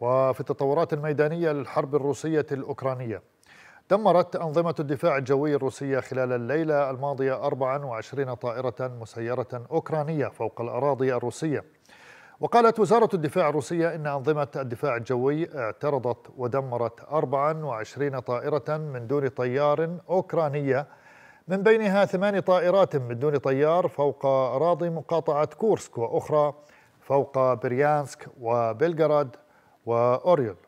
وفي التطورات الميدانية للحرب الروسية الأوكرانية دمرت أنظمة الدفاع الجوي الروسية خلال الليلة الماضية 24 طائرة مسيرة أوكرانية فوق الأراضي الروسية وقالت وزارة الدفاع الروسية إن أنظمة الدفاع الجوي اعترضت ودمرت 24 طائرة من دون طيار أوكرانية من بينها ثمان طائرات من دون طيار فوق أراضي مقاطعة كورسك وأخرى فوق بريانسك وبلغراد وأوريول